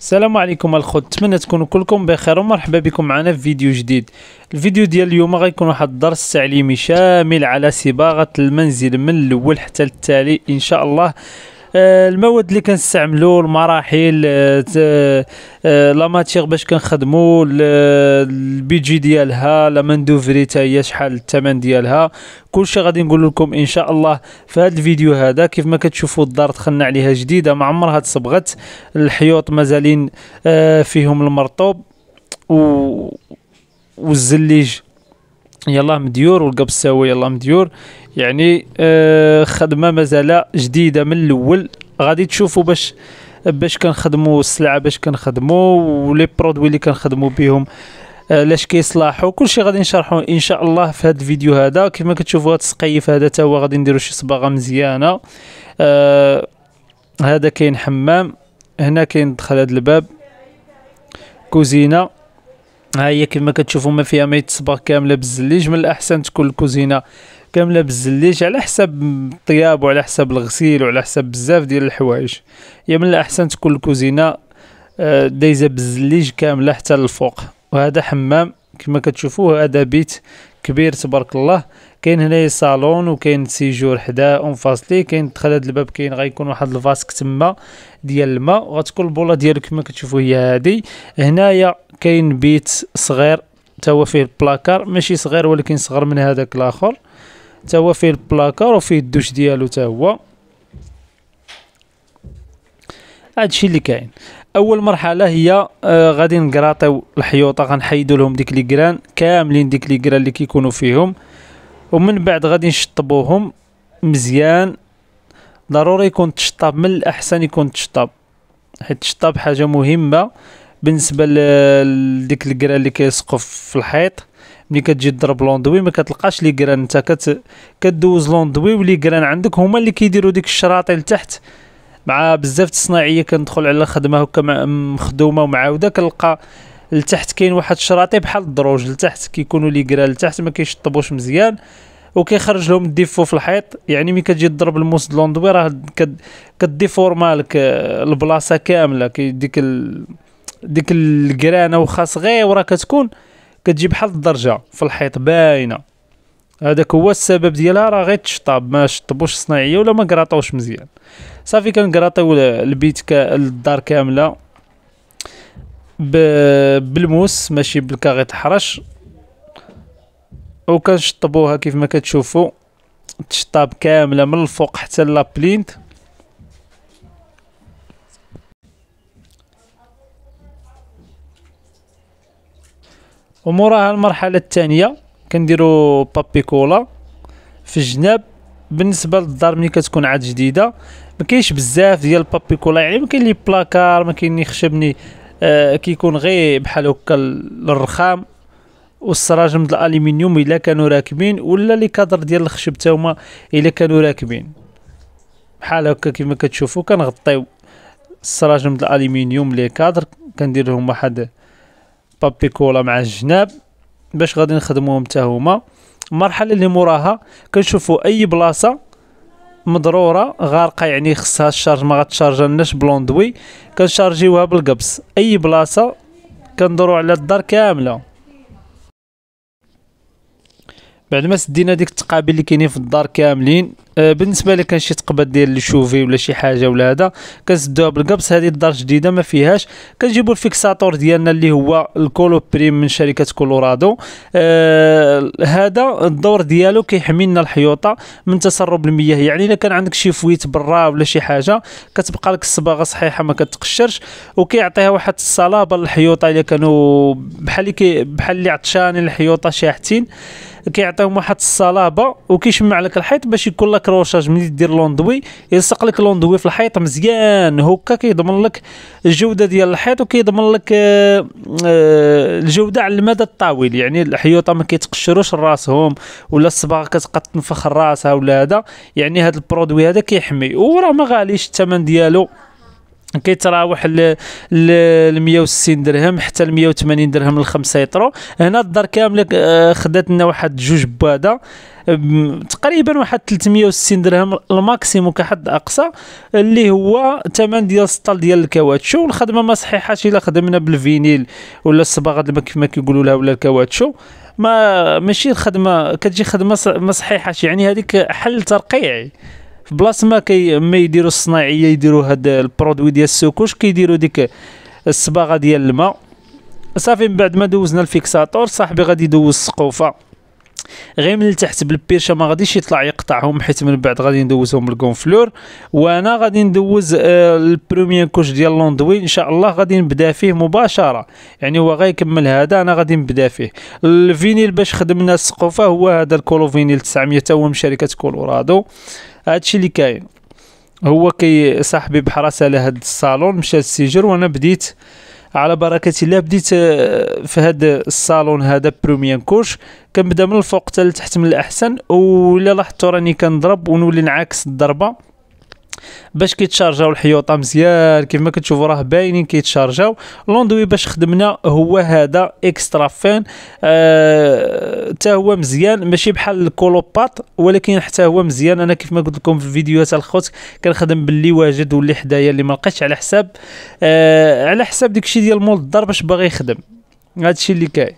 السلام عليكم الخوت نتمنى تكونوا كلكم بخير ومرحبا بكم معنا في فيديو جديد الفيديو ديال اليوم غيكون واحد الدرس تعليمي شامل على صباغه المنزل من الاول حتى التالي ان شاء الله آه، المواد اللي كنستعملو المراحل آه، آه، لا ماتيغ باش كنخدمو البيجي ديالها لا ماندوفري تا هي شحال الثمن ديالها كلشي غادي نقول لكم ان شاء الله في هذا الفيديو هذا كيف ما كتشوفوا الدار دخلنا عليها جديده ما عمرها تصبغت الحيوط مازالين فيهم المرطوب و والزليج يلاه مديور والقبض السوي يلاه مديور يعني آه خدمه مازال جديده من الاول غادي تشوفوا باش باش كنخدموا السلعه باش كنخدموا ولي برودوي اللي كنخدموا بهم آه، لاش كيصلاحوا كلشي غادي نشرحوا ان شاء الله في هذا الفيديو هذا ما كتشوفوا هذا السقيف هذا تا هو غادي نديروا شي صباغه مزيانه آه هذا كاين حمام هنا كاين دخل هذا الباب كوزينه ها هي كما كتشوفوا ما فيها ما يتصبغ كامله بالزليج من الاحسن تكون الكوزينه كامله بالزليج على حسب الطياب وعلى حسب الغسيل وعلى حسب بزاف ديال الحوايج هي من الاحسن تكون الكوزينه آه، دايزه بالزليج كامله حتى للفوق وهذا حمام كما كتشوفوه هذا بيت كبير تبارك الله كاين هنايا صالون وكاين سيجور حدا اون فاصلي كاين دخل هاد الباب كاين غيكون واحد الفاسك تما ديال الماء وغتكون البوله ديالو كما كتشوفوا هي هادي هنايا كاين بيت صغير تا هو فيه البلاكار ماشي صغير ولكن صغر من هذاك الاخر تا هو فيه البلاكار وفيه الدوش ديالو تا هو هادشي اللي كاين اول مرحله هي آه غادي نقراطيو الحيوطه غنحيدو لهم ديك لي كران كاملين ديك لي كران اللي كيكونوا فيهم ومن بعد غادي نشطبوهم مزيان ضروري يكون تشطاب من الاحسن يكون تشطاب حيت الشطاب حاجه مهمه بالنسبه لديك الكران اللي كيسقف في الحيط ملي كتجي تضرب لوندوي ما كتلقاش لي كران انت كت... كدوز لوندوي ولي كران عندك هما اللي كيديروا ديك الشراطي لتحت مع بزاف الصناعيه كندخل على خدمه هكا مخدومه ومعاوده كنلقى لتحت كاين واحد الشراطي بحال الدروج لتحت كيكونوا لي كران لتحت ما كيشطبوش مزيان وكيخرج لهم الديفو في الحيط يعني ملي كتجي تضرب الموس دلوندوي راه كديفورما لك آه، البلاصه كامله كي ديك ديك الكرانه واخا صغيره كتكون كتجي بحال الدرجه في الحيط باينه هذاك هو السبب ديالها راه غير تشطاب ما شطبوش صناعيه ولا ما كراطوش مزيان صافي كنقراطيو البيت كا الدار كامله بالموس ماشي بالكاغيط حرش وكنشطبوها كيف ما كتشوفوا تشطاب كامله من الفوق حتى لابلينت وموراها المرحله الثانيه كنديرو بابي كولا في الجناب بالنسبه للدار ملي كتكون عاد جديده ما كاينش بزاف ديال بابي كولا يعني ما كاين لي بلاكار ما كاين خشبني آه كيكون غير بحال هكا الرخام والسراجم ديال الالومنيوم الا كانوا راكبين ولا لي كادر ديال الخشب تا هما الا كانوا راكبين بحال هكا كما كتشوفوا كنغطيو السراجم ديال الالومنيوم لي كادر كندير لهم واحد بابي كولا مع الجناب باش غادي نخدموهم حتى هما المرحله اللي موراها كنشوفوا اي بلاصه مضروره غارقه يعني خصها الشارج ما غتشارجا بلوندوي كنشارجيوها بالقبص اي بلاصه كندورو على الدار كامله بعد ما سدينا ديك التقابيل اللي كاينين في الدار كاملين آه، بالنسبه لك كان شي تقبه ديال الشوفي ولا شي حاجه ولا هذا كنسدوها بالقبس هذه الدار جديده ما فيهاش كنجيبوا الفيكساتور ديالنا اللي هو الكولو بريم من شركه كولورادو آه هذا الدور ديالو كيحمي لنا الحيوطه من تسرب المياه يعني الا كان عندك شي فويت برا ولا شي حاجه كتبقى لك الصباغه صحيحه ما كتقشرش وكيعطيها واحد الصلابه للحيوطه الا كانوا بحال اللي بحال اللي عطشانين الحيوطه شاحتين كيعطيهم واحد الصلابه وكيشمع لك الحيط باش يكون لك روشاج ملي دير لوندوي يلصق لك لوندوي في الحيط مزيان هكا كيضمن لك الجوده ديال الحيط وكيضمن لك آه، آه، الجوده على المدى الطويل يعني الحيوطه ما كيتقشروش راسهم ولا الصباغه كتبقى تنفخ راسها ولا هذا يعني هذا البرودوي هذا كيحمي وراه ما غاليش الثمن ديالو كيتراوح ل 160 درهم حتى ل 180 درهم ل 5 يطرو هنا الدار كامله آه، خدات لنا واحد جوج باده تقريبا واحد 360 درهم الماكسيموم كحد اقصى اللي هو ثمن ديال السطل ديال الكواتشو والخدمه ما صحيحاش الا خدمنا بالفينيل ولا الصباغه كما كيقولوا لها ولا الكواتشو ما ماشي الخدمه كتجي خدمه ما صحيحاش يعني هذيك حل ترقيعي في بلاصه ما كي ما يديروا الصناعيه يديروا هاد البرودوي ديال السكوش كيديروا ديك الصباغه ديال الماء صافي من بعد ما دوزنا الفيكساتور صاحبي غادي يدوز السقوفه غير من التحت بالبيرشه ما غاديش يطلع يقطعهم حيت من بعد غادي ندوزهم بالكونفلور وانا غادي ندوز آه البروميير كوش ديال لوندوي ان شاء الله غادي نبدا فيه مباشره يعني هو غيكمل هذا انا غادي نبدا فيه الفينيل باش خدمنا السقوفه هو هذا الكولو فينيل 900 هو من شركه كولورادو هادشي اللي كاين هو كي صاحبي بحراسة لهاد الصالون مشى للسجر وانا بديت على بركة الله بديت آه، في هاد الصالون هذا بروميان كوش كنبدا من الفوق حتى لتحت من الاحسن ولا لاحظتو راني كنضرب ونولي نعاكس الضربه باش كيتشارجاو الحيوطه مزيان كيف ما كتشوفوا راه باينين كيتشارجاو لوندوي باش خدمنا هو هذا اكسترا فان حتى آه هو مزيان ماشي بحال الكولوبات ولكن حتى هو مزيان انا كيف ما قلت لكم في الفيديوهات الخوت كنخدم باللي واجد واللي حدايا اللي ما لقيتش على حساب آه على حساب داكشي ديال مول الدار باش باغي يخدم هادشي اللي كاين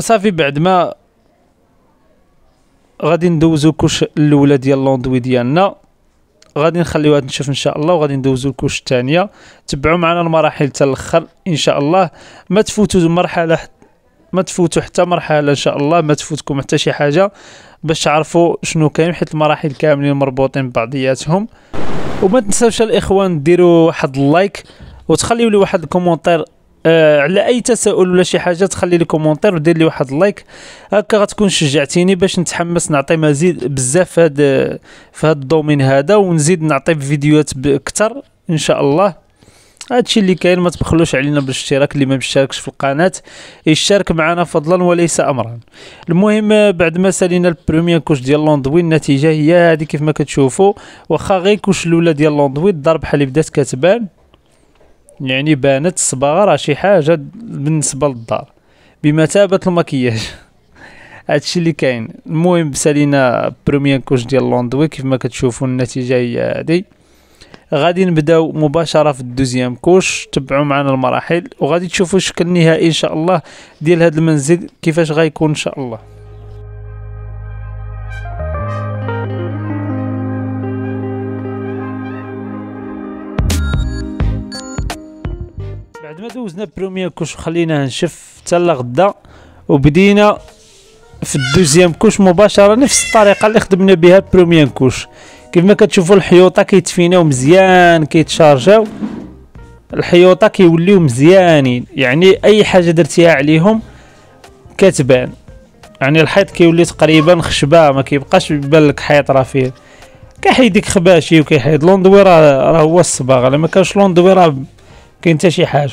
صافي بعد ما غادي ندوزو الكوش الاولى ديال لوندوي ديالنا غادي نخليوها تنشف ان شاء الله وغادي ندوزو الكوش الثانيه تبعوا معنا المراحل حتى الاخر ان شاء الله ما تفوتوا مرحله ما تفوتوا حتى مرحله ان شاء الله ما تفوتكم حتى شي حاجه باش تعرفوا شنو كاين حيت المراحل كاملين مربوطين ببعضياتهم وما تنساوش الاخوان ديروا واحد اللايك وتخليوا لي واحد الكومونتير آه على اي تساؤل ولا شي حاجه تخلي لي كومونتير ودير لي واحد اللايك هكا غتكون شجعتيني باش نتحمس نعطي مزيد بزاف في هاد في هاد الدومين هذا ونزيد نعطي فيديوهات اكثر ان شاء الله هادشي اللي كاين ما تبخلوش علينا بالاشتراك اللي ما بيشتركش في القناه يشترك معنا فضلا وليس امرا المهم بعد ما سالينا البروميير كوش ديال لوندوي النتيجه هي هذه كيف ما كتشوفوا واخا غير كوش الاولى ديال لوندوي الضرب بحال بدات كتبان يعني بانت الصباغه راه شي حاجه بالنسبه للدار بمثابه المكياج هادشي اللي كاين المهم سالينا بروميان كوش ديال لوندوي كيف ما كتشوفوا النتيجه هي هادي غادي نبداو مباشره في الدوزيام كوش تبعوا معنا المراحل وغادي تشوفوا الشكل النهائي ان شاء الله ديال هذا المنزل كيفاش غيكون ان شاء الله دوزنا بروميير كوش خليناه نشف حتى لغدا وبدينا في الدوزيام كوش مباشره نفس الطريقه اللي خدمنا بها بروميير كوش ما كتشوفوا الحيوطه كيتفيناو مزيان كيتشارجاو الحيوطه كيوليو مزيانين يعني اي حاجه درتيها عليهم كتبان يعني الحيط كيولي تقريبا خشبه ما كيبقاش يبان لك حيط راه فيه كيحيد ديك خباشي وكيحيد لوندوي راه راه هو الصباغ الا ما كانش لوندوي راه كاين حتى شي حاجه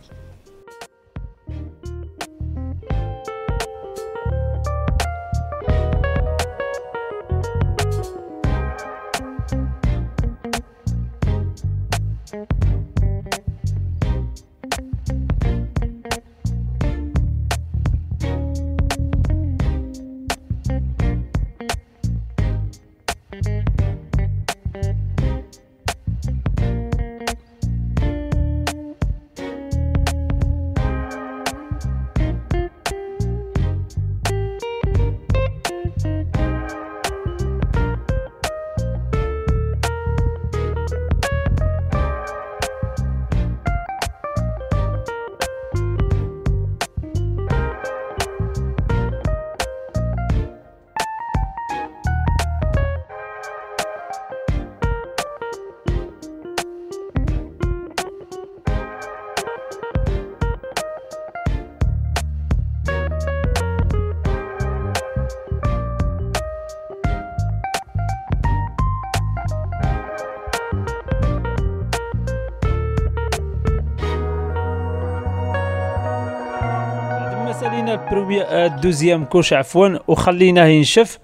الدوزيام آه، كوش عفوا وخليناه ينشف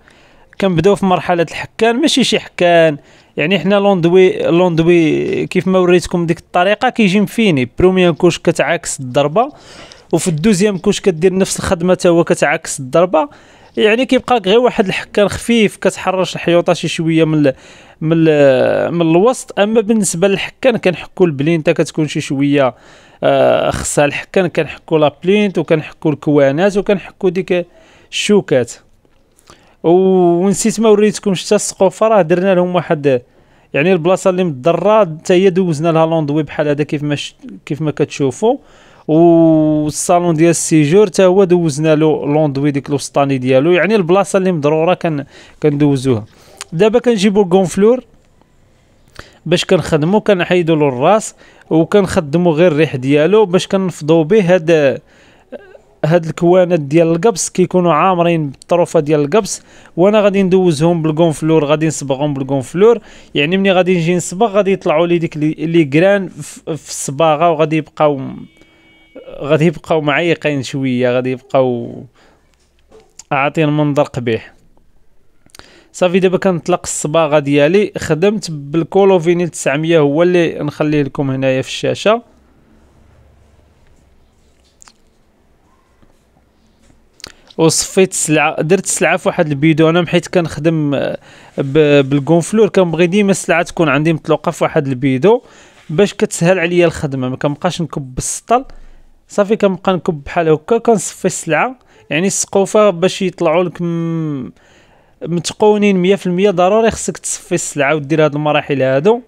كنبداو في مرحله الحكان ماشي شي حكان يعني حنا لوندوي لوندوي كيف ما وريتكم ديك الطريقه كيجي مفيني بروميير كوش كتعاكس الضربه وفي الدوزيام كوش كدير نفس الخدمه تا هو كتعاكس الضربه يعني كيبقى لك غير واحد الحكان خفيف كتحرش الحيوطه شي شويه من من من الوسط اما بالنسبه للحكان كنحكوا البلينتا كتكون شي شويه آه، خصها الحكان كنحكو لابلينت وكنحكو الكوانات وكنحكو ديك الشوكات ونسيت ما وريتكمش حتى السقوفه راه درنا لهم واحد يعني البلاصه اللي مضره حتى هي دوزنا لها لوندوي بحال هذا كيف ما ش... كيف ما كتشوفوا والصالون ديال السيجور حتى هو دوزنا له لوندوي ديك الوسطاني ديالو يعني البلاصه اللي مضروره كان كندوزوها دابا كنجيبو الكونفلور باش كنخدمو كنحيدو له الراس وكنخدمو غير الريح ديالو باش كنفضو به هاد هاد الكوانات ديال القبص كيكونوا عامرين بالطروفه ديال القبص وانا غادي ندوزهم بالكونفلور غادي نصبغهم بالكونفلور يعني ملي غادي نجي نصبغ غادي يطلعوا لي ديك لي كران في الصباغه وغادي يبقاو غادي يبقاو معيقين شويه غادي يبقاو عاطين منظر قبيح صافي دابا كنطلق الصباغه ديالي خدمت بالكولو فينيل 900 هو اللي نخليه لكم هنايا في الشاشه وصفيت السلعه درت السلعه في واحد البيدونه حيت كنخدم آه، بالكونفلور كنبغي ديما السلعه تكون عندي مطلوقه في واحد البيدو باش كتسهل عليا الخدمه ما كنبقاش نكب بالسطل صافي كنبقى نكب بحال هكا كنصفي السلعه يعني السقوفه باش يطلعوا لكم متقونين 100% ضروري خصك تصفي السلعه ودير هاد المراحل هادو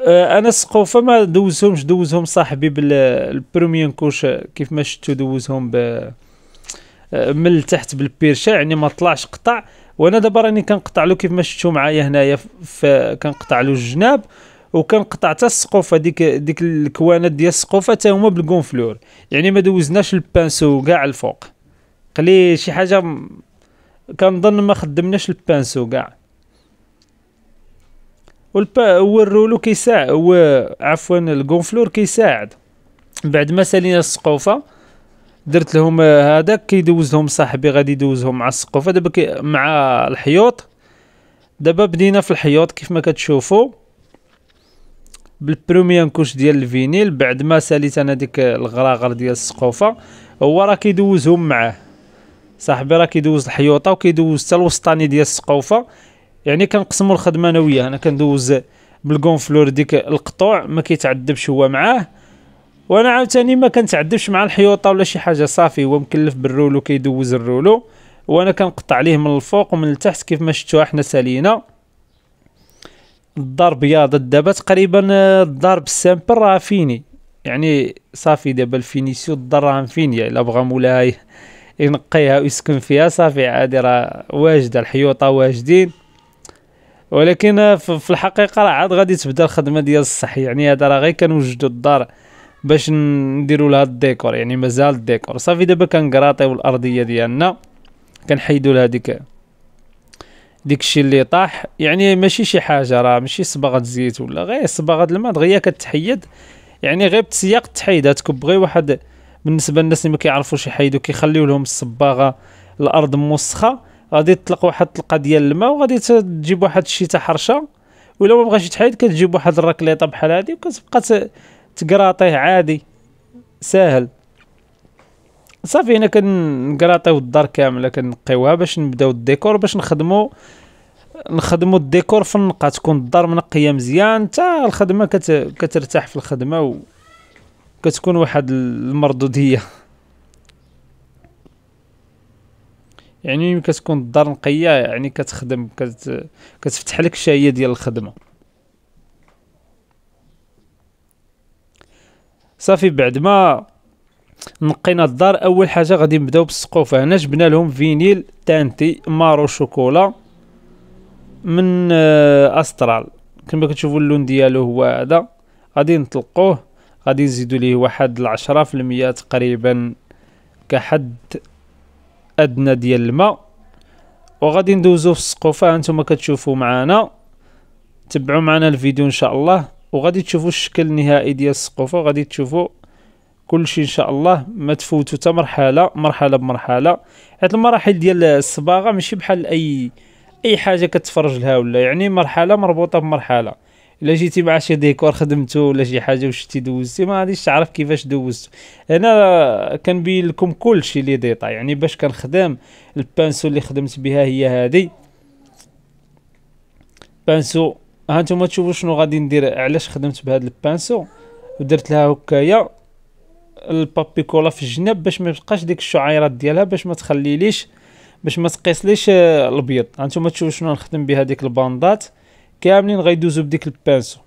آه، انا السقوفه ما دوزهمش دوزهم صاحبي بالبروميون كوش كيف ما شفتو دوزهم ب آه، من التحت بالبيرشا يعني ما طلعش قطع وانا دابا راني كنقطع له كيف ما شفتو معايا هنايا كنقطع له الجناب وكنقطع حتى السقوفه ديك ديك الكوانات ديال السقوفه حتى هما بالكونفلور يعني ما دوزناش البانسو كاع الفوق قلي شي حاجه كنظن ما خدمناش البانسو كاع والبا هو الرولو كيساعد هو عفوا الكونفلور كيساعد بعد ما سالينا السقوفه درت لهم هذاك كيدوزهم صاحبي غادي يدوزهم مع السقوفه دابا مع الحيوط دابا بدينا في الحيوط كيف ما كتشوفوا بالبروميان كوش ديال الفينيل بعد ما ساليت انا ديك الغراغر ديال السقوفه هو راه كيدوزهم معاه صاحبي راه كيدوز الحيوطه وكيدوز حتى الوسطاني ديال السقوفه يعني كنقسموا الخدمه انا وياه انا كندوز بالكونفلور ديك القطوع ما كيتعذبش هو معاه وانا عاوتاني ما كنتعذبش مع الحيوطه ولا شي حاجه صافي هو مكلف بالرولو كيدوز الرولو وانا كنقطع ليه من الفوق ومن التحت كيف ما شفتوا حنا سالينا الدار بياضة دابا تقريبا الدار بالسامبل راه فيني يعني صافي دابا الفينيسيو الدار راه فيني الا بغا مولاي ينقيها ويسكن فيها صافي عادي راه واجده الحيوطه واجدين ولكن في الحقيقه راه عاد غادي تبدا الخدمه ديال الصح يعني هذا راه غير كنوجدوا الدار باش نديروا لها الديكور يعني مازال الديكور صافي دابا كنقراطيو الارضيه ديالنا كنحيدوا لها ديك ديك الشيء اللي طاح يعني ماشي شي حاجه راه ماشي صبغه زيت ولا غير صبغه الماء دغيا كتحيد يعني غير بتسياق تحيدها تكب غير واحد بالنسبه للناس اللي ما كيعرفوش يحيدوا كيخليو لهم الصباغه الارض موسخه غادي تطلق واحد الطلقه ديال الماء وغادي تجيب واحد الشيء حرشه ولا ما بغاش يتحيد كتجيب واحد الركليطه بحال هادي وكتبقى تقراطيه عادي ساهل صافي هنا كنقراطيو الدار كامله كنقيوها باش نبداو الديكور باش نخدمو نخدمو الديكور في النقا تكون الدار منقيه مزيان حتى الخدمه كت... كترتاح في الخدمه و... كتكون واحد المردوديه يعني كتكون الدار نقيه يعني كتخدم كت... كتفتح لك الشهيه ديال الخدمه صافي بعد ما نقينا الدار اول حاجه غادي نبداو بالسقوفه هنا جبنا لهم فينيل تانتي مارو شوكولا من آه، استرال كما كتشوفوا اللون ديالو هو هذا غادي نطلقوه غادي نزيدو ليه واحد العشرة في المية تقريبا كحد ادنى ديال الماء وغادي ندوزو في السقوفه هانتوما كتشوفو معانا تبعوا معنا الفيديو ان شاء الله وغادي تشوفوا الشكل النهائي ديال السقوفه وغادي تشوفوا كلشي ان شاء الله ما تفوتوا حتى مرحله مرحله بمرحله حيت المراحل ديال الصباغه ماشي بحال اي اي حاجه كتفرج لها ولا يعني مرحله مربوطه بمرحله الا جيتي مع شي ديكور خدمته ولا شي حاجه وشتي دوزتي ما غاديش تعرف كيفاش دوزتو هنا كنبين لكم كلشي لي ديطا يعني باش كنخدم البانسو اللي خدمت بها هي هذه بانسو ها نتوما تشوفوا شنو غادي ندير علاش خدمت بهذا البانسو ودرت لها هكايا البابي كولا في الجناب باش ما يبقاش ديك الشعيرات ديالها باش ما تخليليش باش ما تقيسليش آه، الابيض ها نتوما تشوفوا شنو نخدم بها ديك الباندات كاملين غيدوزو بديك البانسو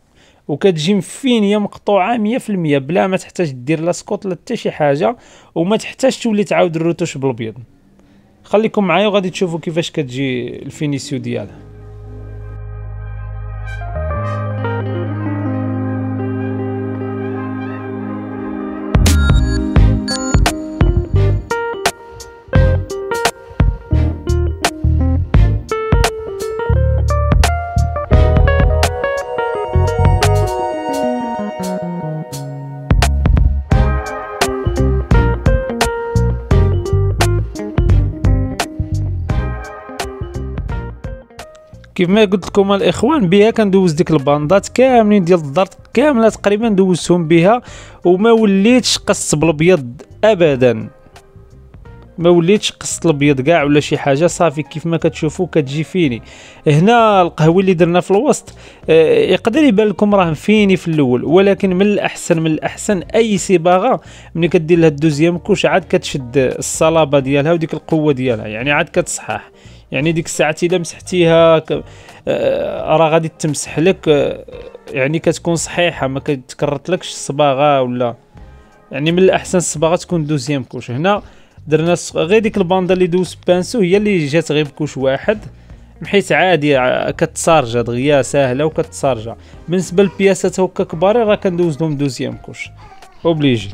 وكتجي مفين هي مقطوعه 100% بلا ما تحتاج دير لا سكوت لا حتى شي حاجه وما تحتاج تولي تعاود الروتوش بالابيض خليكم معايا وغادي تشوفوا كيفاش كتجي الفينيسيو ديالها كيف ما قلت لكم الاخوان بها كندوز ديك الباندات كاملين ديال الدار كامله تقريبا دوزتهم بها وما وليتش قصت بالابيض ابدا ما وليتش قصت الابيض كاع ولا شي حاجه صافي كيف ما كتشوفوا كتجي فيني هنا القهوه اللي درنا في الوسط اه يقدر يبان لكم راه فيني في الاول ولكن من الاحسن من الاحسن اي صباغه ملي كدير لها الدوزيام كوش عاد كتشد الصلابه ديالها وديك القوه ديالها يعني عاد كتصحح يعني ديك الساعات الا مسحتيها آه، راه غادي تمسح لك آه، يعني كتكون صحيحه ما كتكرتلكش الصباغه ولا يعني من الاحسن الصباغه تكون دوزيام كوش هنا درنا غير ديك الباندا اللي دوز بانسو هي اللي جات غير بكوش واحد حيت عادي كتصارجا دغيا ساهله وكتصارجا بالنسبه للبياسات هكا كبار راه كندوز لهم دوزيام كوش اوبليجي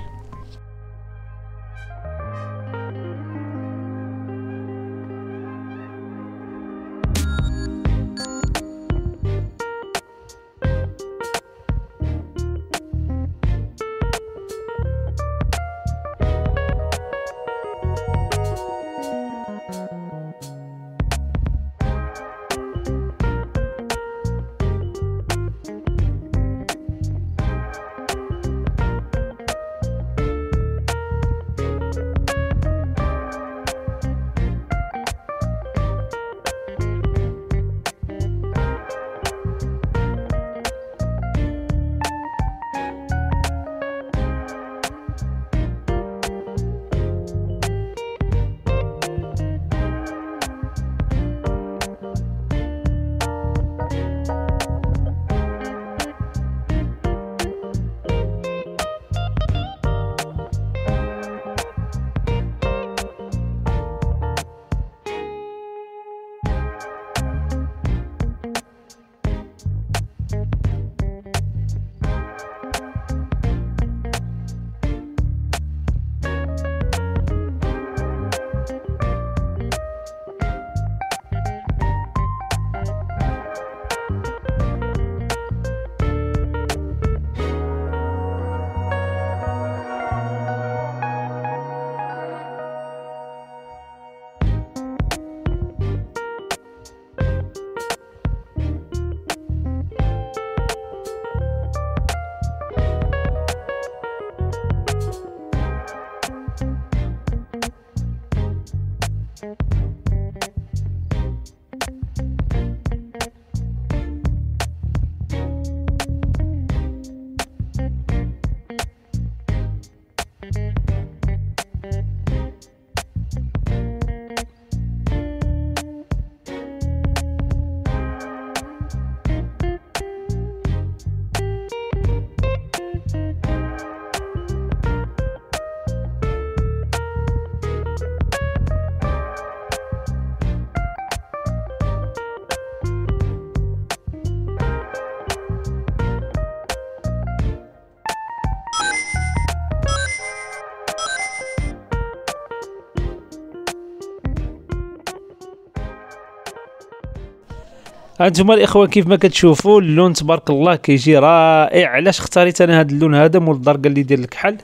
هانتوما الاخوان كيف ما كتشوفوا اللون تبارك الله كيجي رائع علاش اختاريت انا هذا اللون هذا مول الدرقه اللي يدير الكحل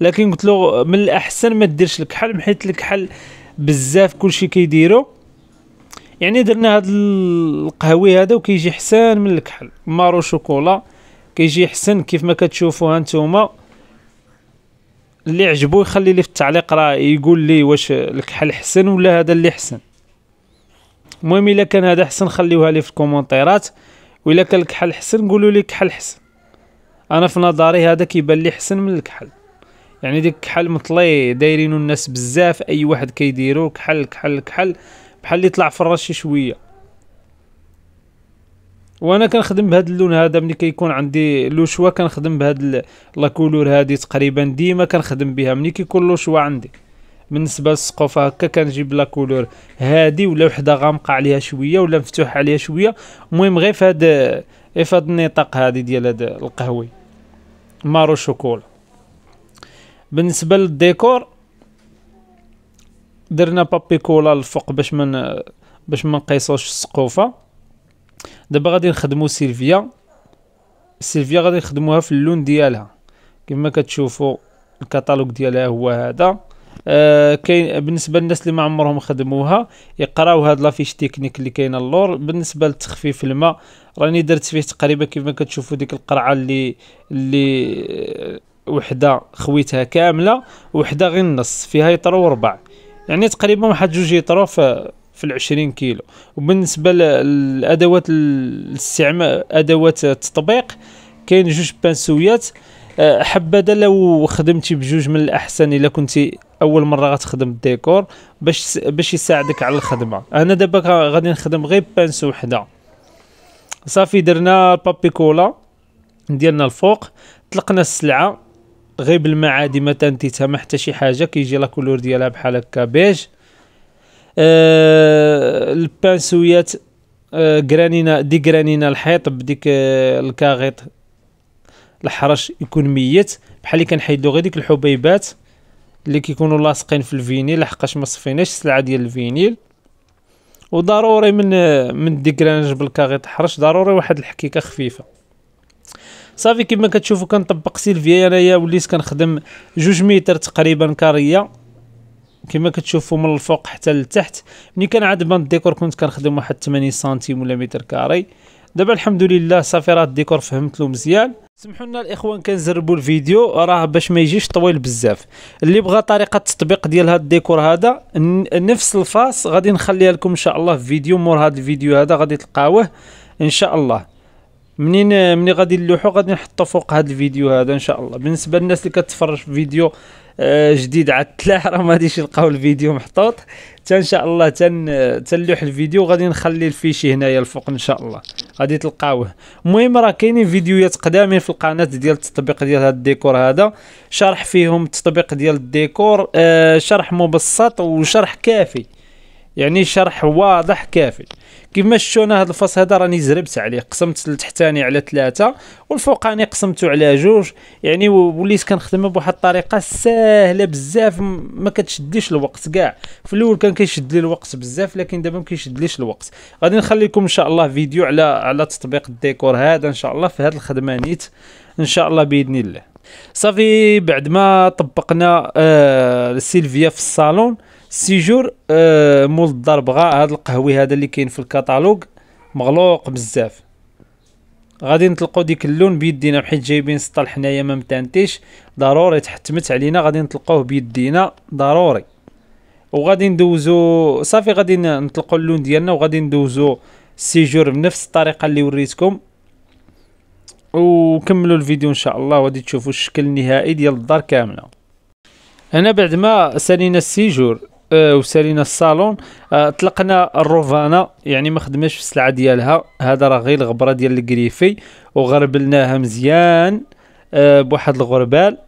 لكن قلت له من الاحسن ما ديرش الكحل حيت الكحل بزاف كلشي كيديرو يعني درنا هذا القهوي هذا وكيجي حسن من الكحل مارو شوكولا كيجي حسن كيف ما كتشوفوا هانتوما اللي عجبو يخلي لي في التعليق راه يقول لي واش الكحل حسن ولا هذا اللي حسن المهم الا كان هذا حسن خليوها لي في الكومونتيرات والا كان الكحل حسن قولوا لي كحل حسن انا في نظري هذا كيبان لي حسن من الكحل يعني ديك الكحل مطلي دايرينو الناس بزاف اي واحد كيديرو كحل كحل كحل بحال اللي طلع في الرشي شويه وانا كنخدم بهذا اللون هذا ملي كيكون عندي لو شوا كنخدم بهاد لا كولور هادي تقريبا ديما كنخدم بها ملي كيكون لو شوا عندي بالنسبه للسقوف هكا كنجيب لا كولور هادي ولا وحده غامقه عليها شويه ولا مفتوح عليها شويه المهم غير في هاد النطاق هادي ديال هاد القهوي مارو شوكولا بالنسبه للديكور درنا بابي كولا الفوق باش من باش ما نقيسوش السقوفه دابا غادي نخدمو سيلفيا سيلفيا غادي نخدموها في اللون ديالها كما كتشوفوا الكتالوج ديالها هو هذا آه، كاين بالنسبه للناس اللي ما عمرهم خدموها يقراو هاد لافيش تكنيك اللي كاينه اللور بالنسبه لتخفيف الماء راني درت فيه تقريبا كيف ما كتشوفوا ديك القرعه اللي اللي آه، وحده خويتها كامله وحده غير النص فيها يطرو ربع يعني تقريبا واحد جوج يطرو في في العشرين كيلو وبالنسبه للادوات الاستعمال ادوات التطبيق كاين جوج بانسويات آه، حبذا لو خدمتي بجوج من الاحسن الا كنتي اول مره غتخدم الديكور باش باش يساعدك على الخدمه انا دابا غادي نخدم غير بانس وحده صافي درنا البابي كولا ديالنا الفوق طلقنا السلعه غير بالمعادي ما تنتيتها ما حتى شي حاجه كيجي لا كولور ديالها بحال هكا بيج أه البانسويات أه جرانينا دي جرانينا الحيط بديك أه الكاغيط الحرش يكون ميت بحال اللي كنحيدو غير ديك الحبيبات اللي كيكونوا لاصقين في الفينيل لحقاش ما صفيناش السلعه ديال الفينيل وضروري من من الديكرانج بالكاغيط حرش ضروري واحد الحكيكه خفيفه صافي كما كتشوفوا كنطبق سيلفيا انايا وليت كنخدم جوج متر تقريبا كاريه كما كتشوفوا من الفوق حتى لتحت ملي كان عاد بان الديكور كنت كنخدم واحد 80 سنتيم ولا متر كاري دابا الحمد لله صافي راه الديكور فهمتلو مزيان سمحوا لنا الاخوان كنزربوا الفيديو راه باش ما يجيش طويل بزاف اللي بغى طريقه التطبيق ديال هذا الديكور هذا نفس الفاس غادي نخليها لكم ان شاء الله في فيديو مور هذا الفيديو هذا غادي تلقاوه ان شاء الله منين ملي غادي نلوحو غادي نحطو فوق هذا الفيديو هذا ان شاء الله بالنسبه للناس اللي كتفرج في فيديو آه، جديد عاد تلاح راه ما غاديش يلقاو الفيديو محطوط حتى ان شاء الله تن تنلوح الفيديو غادي نخلي الفيشي هنايا الفوق ان شاء الله غادي تلقاوه المهم راه كاينين فيديوهات قدامين في القناه ديال التطبيق ديال هذا الديكور هذا شرح فيهم التطبيق ديال الديكور آه شرح مبسط وشرح كافي يعني شرح واضح كافي كيف ما شفتونا هذا الفص هذا راني زربت عليه قسمت التحتاني على ثلاثه والفوقاني قسمته على جوج يعني وليت كنخدمها بواحد الطريقه ساهله بزاف ما كتشدليش الوقت كاع في الاول كان كيشد لي الوقت بزاف لكن دابا ما كيشدليش الوقت غادي نخلي لكم ان شاء الله فيديو على على تطبيق الديكور هذا ان شاء الله في هذه الخدمه نيت ان شاء الله باذن الله صافي بعد ما طبقنا آه سيلفيا في الصالون سيجور آه مول الدار بغا هاد القهوي هذا اللي كاين في الكتالوج مغلوق بزاف غادي نطلقو ديك اللون بيدينا حيت جايبين سطل حنايا ما متانتيش ضروري تحتمت علينا غادي نطلقوه بيدينا ضروري وغادي ندوزو صافي غادي نطلقو اللون ديالنا وغادي ندوزو سيجور بنفس الطريقه اللي وريتكم وكملوا الفيديو ان شاء الله وغادي تشوفوا الشكل النهائي ديال الدار كامله هنا بعد ما سالينا السيجور آه، وسالينا الصالون آه، طلقنا الروفانا يعني ما خدماش في السلعه ديالها هذا راه غير الغبره ديال الكريفي وغربلناها مزيان آه، بواحد الغربال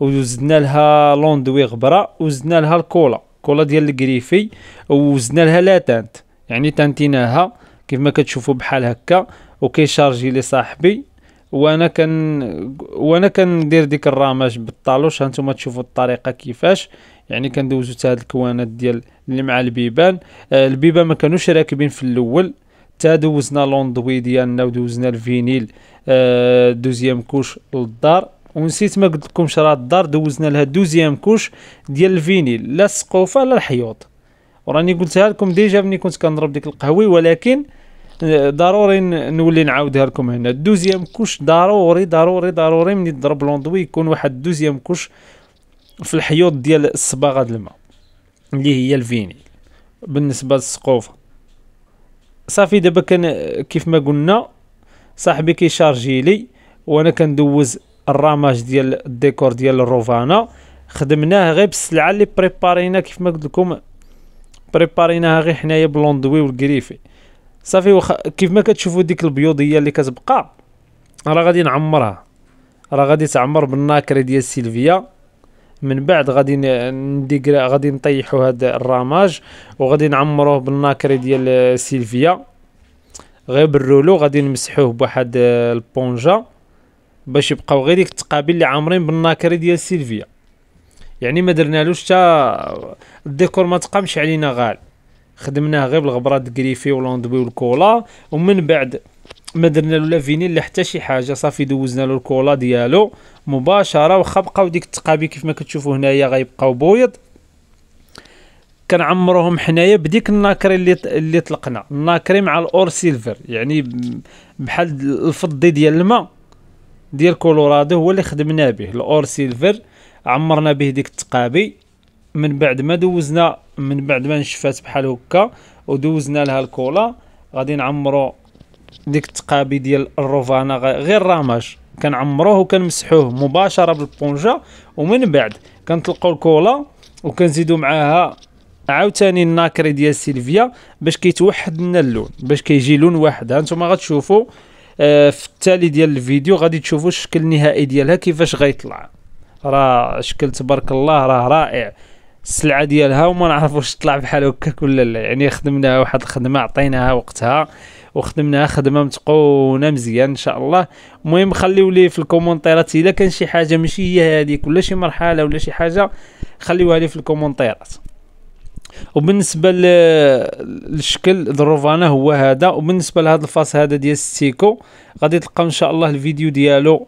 وزدنا لها لوندوي غبره وزدنا لها الكولا كولا ديال الكريفي وزدنا لها لا تانت يعني تانتيناها كيف ما كتشوفوا بحال هكا وكيشارجي لي صاحبي وانا كان وانا كندير ديك الراماج بالطالوش هانتوما تشوفوا الطريقه كيفاش يعني كندوزو حتى هاد الكوانات ديال اللي مع البيبان آه البيبان ما كانوش راكبين في الاول حتى دوزنا لوندوي ديالنا ودوزنا الفينيل آه دوزيام كوش للدار ونسيت ما قلت لكمش راه الدار دوزنا لها دوزيام كوش ديال الفينيل لا السقوفه لا الحيوط وراني قلتها لكم ديجا ملي كنت كنضرب ديك القهوي ولكن آه، ضروري نولي نعاودها لكم هنا الدوزيام كوش ضروري ضروري ضروري ملي تضرب لوندوي يكون واحد الدوزيام كوش في الحيوط ديال الصباغه د الماء اللي هي الفينيل بالنسبه للسقوفه صافي دابا كان كيف ما قلنا صاحبي كيشارجي لي وانا كندوز الرماج ديال الديكور ديال الروفانا خدمناه غير بالسلعه اللي بريبارينا كيف ما قلت لكم بريباريناها غير حنايا بلوندوي والكريفي صافي وخ... كيف ما كتشوفوا ديك البيوضيه اللي كتبقى راه غادي نعمرها راه غادي تعمر بالناكري ديال سيلفيا من بعد غادي نديكرا غادي نطيحوا هذا الرماج وغادي نعمروه بالناكري ديال سيلفيا غير بالرولو غادي نمسحوه بواحد البونجا باش يبقاو غير ديك التقابيل اللي عامرين بالناكري ديال سيلفيا يعني ما درنالوش حتى الديكور ما تقامش علينا غال خدمناه غير بالغبرات كريفي ولوندوي والكولا ومن بعد ما درنا له لا فينيل لا حتى شي حاجه صافي دوزنا له الكولا ديالو مباشره واخا بقاو ديك التقابي كيف ما كتشوفوا هنايا غيبقاو بويض كنعمروهم حنايا بديك الناكري اللي اللي طلقنا الناكري مع الاور سيلفر يعني بحال الفضي ديال الماء ديال كولورادو هو اللي خدمنا به الاور سيلفر عمرنا به ديك التقابي من بعد ما دوزنا من بعد ما نشفات بحال هكا ودوزنا لها الكولا غادي نعمرو ديك التقابي ديال الروفانا غير راماج كنعمروه وكنمسحوه مباشره بالبونجا ومن بعد كنطلقوا الكولا وكنزيدوا معاها عاوتاني الناكري ديال سيلفيا باش كيتوحد لنا اللون باش كيجي لون واحد هانتوما غتشوفوا آه في التالي ديال الفيديو غادي تشوفوا الشكل النهائي ديالها كيفاش غيطلع راه شكل تبارك الله راه رائع السلعه ديالها وما نعرفوش تطلع بحال هكاك ولا لا يعني خدمناها واحد الخدمه عطيناها وقتها وخدمناها خدمه متقونه مزيان ان شاء الله المهم خليو لي في الكومونتيرات الا كان شي حاجه ماشي هي هذيك ولا شي مرحله ولا شي حاجه خليوها لي في الكومونتيرات وبالنسبه للشكل دروفانا هو هذا وبالنسبه لهذا الفاس هذا ديال ستيكو غادي تلقاو ان شاء الله الفيديو ديالو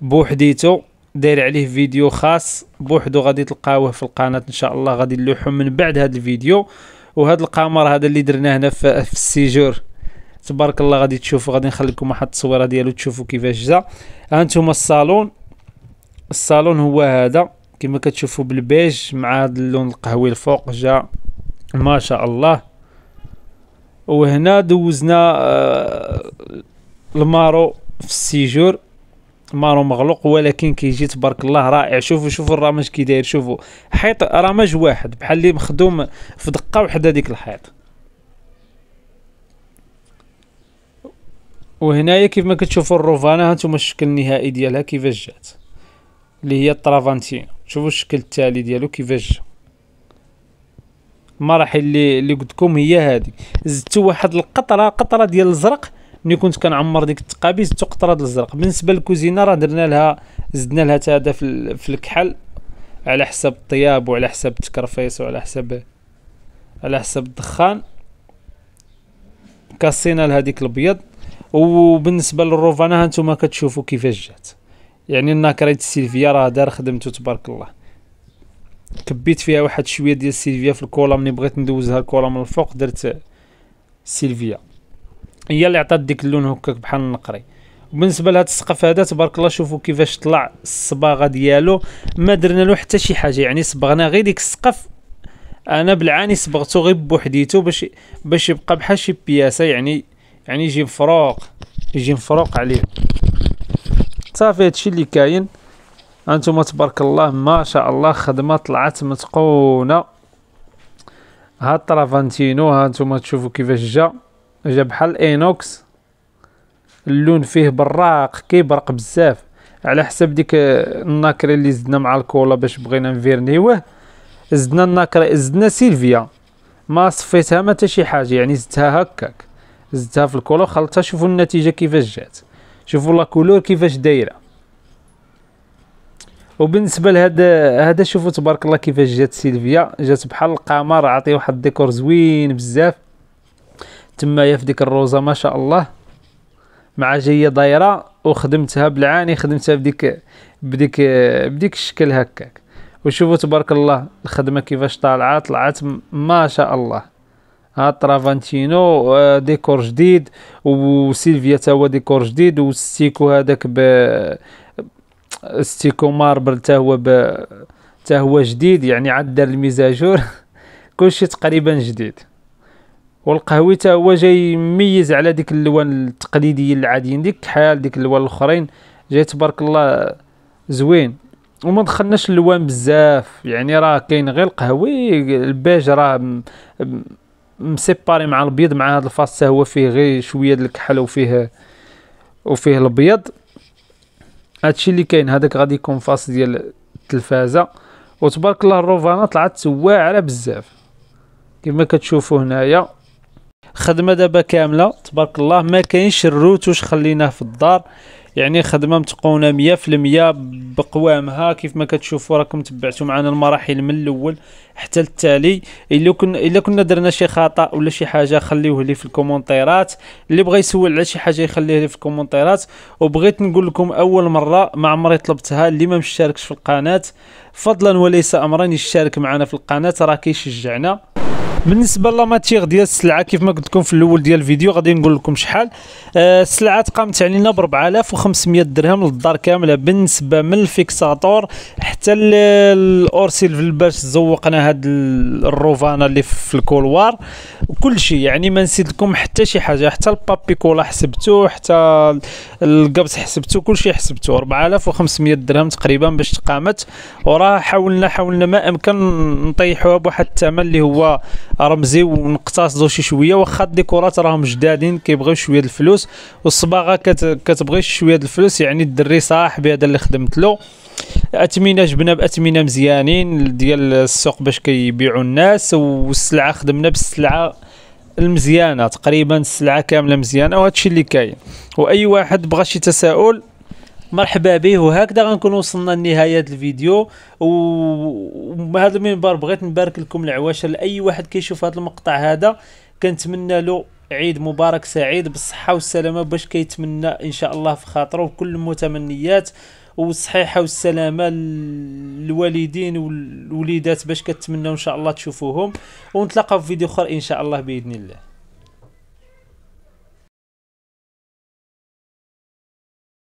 بوحديتو داير عليه فيديو خاص بوحدو غادي تلقاوه في القناه ان شاء الله غادي نلوحو من بعد هذا الفيديو وهذا القمر هذا اللي درناه هنا في السيجور تبارك الله غادي تشوفوا غادي نخلي لكم واحد التصويره ديالو تشوفوا كيفاش جا ها انتم الصالون الصالون هو هذا كما كتشوفوا بالبيج مع هذا اللون القهوي الفوق جا ما شاء الله وهنا دوزنا آه المارو في السيجور مارو مغلوق ولكن كيجي تبارك الله رائع شوفوا شوفوا الرماج كي داير شوفوا حيط رماج واحد بحال اللي مخدوم في دقه وحده ديك الحيط وهنايا كيف ما كتشوفوا الروفانا هانتوما الشكل النهائي ديالها كيفاش جات اللي هي الترافانتينا شوفوا الشكل التالي ديالو كيفاش جا المراحل اللي اللي قلتكم هي هذه زدت واحد القطره قطره ديال الزرق ملي كنت كنعمر ديك التقابي زدت قطره ديال الزرق بالنسبه للكوزينه راه درنا لها زدنا لها تادا في, في الكحل على حسب الطياب وعلى حسب التكرفيس وعلى حسب على حسب الدخان كاسينا لهاديك البيض الابيض وبالنسبه للروفانا هانتوما كتشوفوا كيفاش جات يعني الناكريت سيلفيا راه دار خدمته تبارك الله كبيت فيها واحد شويه ديال سيلفيا في الكولا ملي بغيت ندوزها الكولا من الفوق درت سيلفيا هي اللي عطات ديك اللون هكاك بحال النقري بالنسبه لهاد السقف هذا تبارك الله شوفوا كيفاش طلع الصباغه ديالو ما درنا له حتى شي حاجه يعني صبغنا غير ديك السقف انا بالعاني صبغته غير بوحديتو باش باش يبقى بحال شي بياسه يعني يعني يجي مفروق يجي مفروق عليه صافي هادشي اللي كاين انتم تبارك الله ما شاء الله خدمه طلعت متقونه ها طرافانتينو ها نتوما تشوفوا كيفاش جا جا بحال اينوكس اللون فيه براق كيبرق بزاف على حسب ديك الناكري اللي زدنا مع الكولا باش بغينا نفيرنيوه زدنا الناكري زدنا سيلفيا ما صفيتها ما حتى شي حاجه يعني زدتها هكاك زدتها في الكولور خلطتها شوفوا النتيجه كيفاش جات شوفوا لا كولور كيفاش دايره وبالنسبه لهذا هذا شوفوا تبارك الله كيفاش جات سيلفيا جات بحال القمر عطيه واحد الديكور زوين بزاف تمايا في ديك الروزه ما شاء الله مع جايه دايره وخدمتها بالعاني خدمتها بديك بديك بديك الشكل هكاك وشوفوا تبارك الله الخدمه كيفاش طالعه طلعت ما شاء الله ترافانتينو اه، ديكور جديد وسيلفيا تا هو ديكور جديد والستيكو هذاك ب ستيكو ماربل تا هو ب تا هو جديد يعني عاد دار الميزاجور كلشي تقريبا جديد والقهوي تا هو جاي مميز على ديك اللوان التقليديه العاديين ديك كحال ديك اللوان الاخرين جاي تبارك الله زوين وما دخلناش اللوان بزاف يعني راه كاين غير القهوي الباج راه مسيباري مع البيض مع هذا الفاس هو فيه غير شويه د الكحل وفيه وفيه الابيض هادشي اللي كاين هذاك غادي يكون فاس ديال التلفازه وتبارك الله الروفانا طلعت واعره بزاف كما كتشوفوا هنايا خدمه دابا كامله تبارك الله ما كاينش الروتوش خليناه في الدار يعني خدمه متقونه 100% بقوامها كيف ما كتشوفوا راكم تبعتوا معنا المراحل من الاول حتى التالي الا كنا الا كنا درنا شي خطا ولا شي حاجه خليوه لي في الكومونتيرات اللي بغى يسول على شي حاجه يخليه لي في الكومونتيرات وبغيت نقول لكم اول مره ما عمري طلبتها اللي ما مشتركش في القناه فضلا وليس امرا يشترك معنا في القناه راه كيشجعنا بالنسبه ماتيغ ديال السلعه كيف ما قلت لكم في الاول ديال الفيديو غادي نقول لكم شحال آه السلعه تقامت علينا ب 4500 درهم للدار كامله بالنسبه من الفيكساتور حتى الاورسيل باش زوقنا هاد الروفانا اللي في الكولوار وكل شيء يعني ما نسيت لكم حتى شي حاجه حتى البابي كولا حسبته حتى القبس حسبته كل شيء حسبته 4500 درهم تقريبا باش تقامت وراه حاولنا حاولنا ما امكن نطيحوها بواحد الثمن اللي هو رمزي ونقتصدوا شي شويه واخا الديكورات راهم جدادين كيبغيو شويه الفلوس والصباغه كت... كتبغي شويه د الفلوس يعني الدري صاحبي هذا اللي خدمت له اثمنه جبنا باثمنه مزيانين ديال السوق باش كيبيعوا الناس والسلعه خدمنا بالسلعه المزيانه تقريبا السلعه كامله مزيانه الشيء اللي كاين واي واحد بغى شي تساؤل مرحبا به وهكذا غنكون وصلنا لنهايه الفيديو وهذا المنبر بغيت نبارك لكم العواشر لاي واحد كيشوف هذا المقطع هذا كنتمنى له عيد مبارك سعيد بالصحه والسلامه باش كيتمنى ان شاء الله في خاطره وكل المتمنيات والصحيحه والسلامه للوالدين والوليدات باش كتمنوا ان شاء الله تشوفوهم ونتلاقاو في فيديو اخر ان شاء الله باذن الله